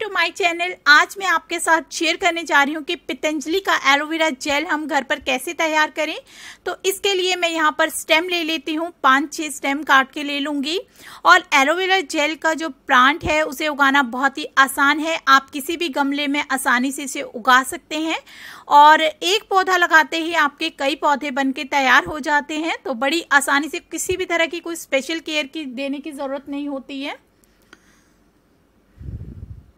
to my channel आज मैं आपके साथ शेयर करने जा रही हूँ कि पितंजलि का एलोवेरा जेल हम घर पर कैसे तैयार करें तो इसके लिए मैं यहाँ पर स्टेम ले लेती हूँ पाँच छः स्टेम काट के ले लूँगी और एलोवेरा जेल का जो प्लांट है उसे उगाना बहुत ही आसान है आप किसी भी गमले में आसानी से इसे उगा सकते हैं और एक पौधा लगाते ही आपके कई पौधे बन के तैयार हो जाते हैं तो बड़ी आसानी से किसी भी तरह की कोई स्पेशल केयर की देने की ज़रूरत नहीं होती है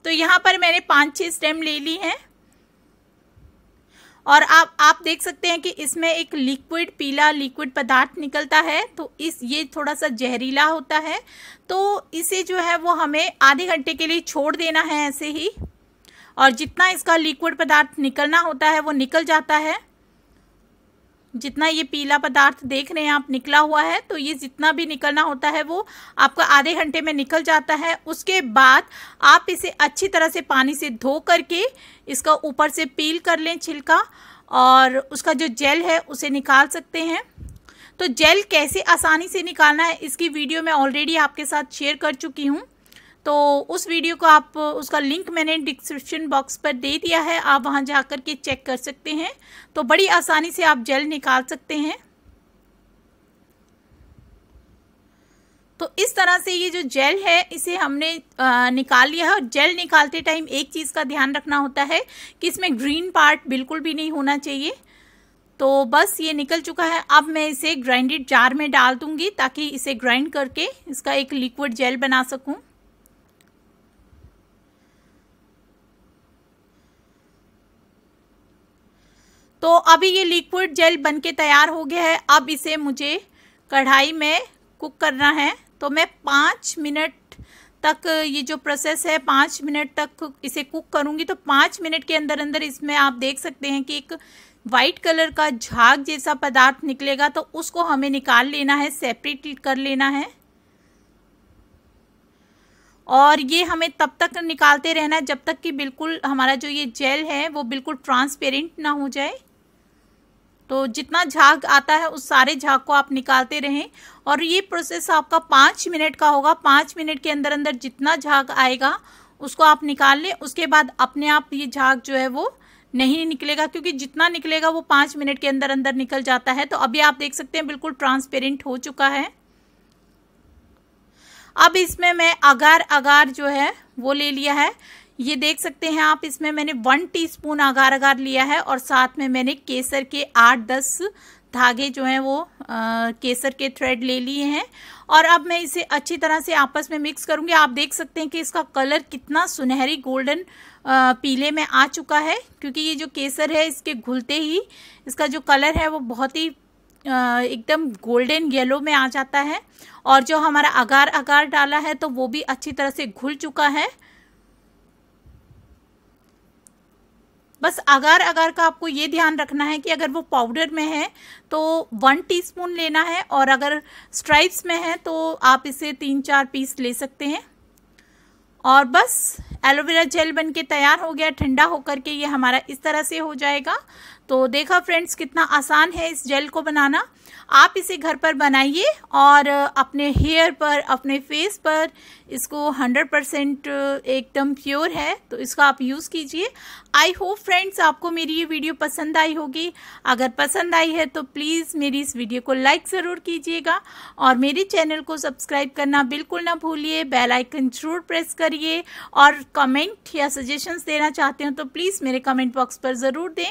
तो यहाँ पर मैंने पाँच छः स्टेम ले ली हैं और आप आप देख सकते हैं कि इसमें एक लिक्विड पीला लिक्विड पदार्थ निकलता है तो इस ये थोड़ा सा जहरीला होता है तो इसे जो है वो हमें आधे घंटे के लिए छोड़ देना है ऐसे ही और जितना इसका लिक्विड पदार्थ निकलना होता है वो निकल जाता है जितना ये पीला पदार्थ देख रहे हैं आप निकला हुआ है तो ये जितना भी निकलना होता है वो आपका आधे घंटे में निकल जाता है उसके बाद आप इसे अच्छी तरह से पानी से धो करके इसका ऊपर से पील कर लें छिलका और उसका जो जेल है उसे निकाल सकते हैं तो जेल कैसे आसानी से निकालना है इसकी वीडियो मैं ऑलरेडी आपके साथ शेयर कर चुकी हूँ तो उस वीडियो को आप उसका लिंक मैंने डिस्क्रिप्शन बॉक्स पर दे दिया है आप वहां जा कर के चेक कर सकते हैं तो बड़ी आसानी से आप जेल निकाल सकते हैं तो इस तरह से ये जो जेल है इसे हमने निकाल लिया है और जेल निकालते टाइम एक चीज़ का ध्यान रखना होता है कि इसमें ग्रीन पार्ट बिल्कुल भी नहीं होना चाहिए तो बस ये निकल चुका है अब मैं इसे ग्राइंडेड जार में डाल दूंगी ताकि इसे ग्राइंड करके इसका एक लिक्विड जेल बना सकूं तो अभी ये लिक्विड जेल बन के तैयार हो गया है अब इसे मुझे कढ़ाई में कुक करना है तो मैं पाँच मिनट तक ये जो प्रोसेस है पाँच मिनट तक इसे कुक करूँगी तो पाँच मिनट के अंदर अंदर इसमें आप देख सकते हैं कि एक वाइट कलर का झाग जैसा पदार्थ निकलेगा तो उसको हमें निकाल लेना है सेपरेट कर लेना है और ये हमें तब तक निकालते रहना है जब तक कि बिल्कुल हमारा जो ये जेल है वो बिल्कुल ट्रांसपेरेंट ना हो जाए तो जितना झाग आता है उस सारे झाग को आप निकालते रहें और ये प्रोसेस आपका पाँच मिनट का होगा पाँच मिनट के अंदर अंदर जितना झाग आएगा उसको आप निकाल लें उसके बाद अपने आप ये झाग जो है वो नहीं निकलेगा क्योंकि जितना निकलेगा वो पाँच मिनट के अंदर अंदर निकल जाता है तो अभी आप देख सकते हैं बिल्कुल ट्रांसपेरेंट हो चुका है अब इसमें मैं अगार अगार जो है वो ले लिया है ये देख सकते हैं आप इसमें मैंने वन टीस्पून अगार अगार लिया है और साथ में मैंने केसर के आठ दस धागे जो हैं वो आ, केसर के थ्रेड ले लिए हैं और अब मैं इसे अच्छी तरह से आपस में मिक्स करूँगी आप देख सकते हैं कि इसका कलर कितना सुनहरी गोल्डन पीले में आ चुका है क्योंकि ये जो केसर है इसके घुलते ही इसका जो कलर है वो बहुत ही एकदम गोल्डन येलो में आ जाता है और जो हमारा अगार अगार डाला है तो वो भी अच्छी तरह से घुल चुका है बस अगार अगर का आपको ये ध्यान रखना है कि अगर वो पाउडर में है तो वन टीस्पून लेना है और अगर स्ट्राइप्स में है तो आप इसे तीन चार पीस ले सकते हैं और बस एलोवेरा जेल बनके तैयार हो गया ठंडा होकर के ये हमारा इस तरह से हो जाएगा तो देखा फ्रेंड्स कितना आसान है इस जेल को बनाना आप इसे घर पर बनाइए और अपने हेयर पर अपने फेस पर इसको 100 परसेंट एकदम प्योर है तो इसका आप यूज़ कीजिए आई होप फ्रेंड्स आपको मेरी ये वीडियो पसंद आई होगी अगर पसंद आई है तो प्लीज़ मेरी इस वीडियो को लाइक ज़रूर कीजिएगा और मेरे चैनल को सब्सक्राइब करना बिल्कुल ना भूलिए बेल आइकन जरूर प्रेस करिए और कमेंट या सजेशंस देना चाहते हो तो प्लीज़ मेरे कमेंट बॉक्स पर ज़रूर दें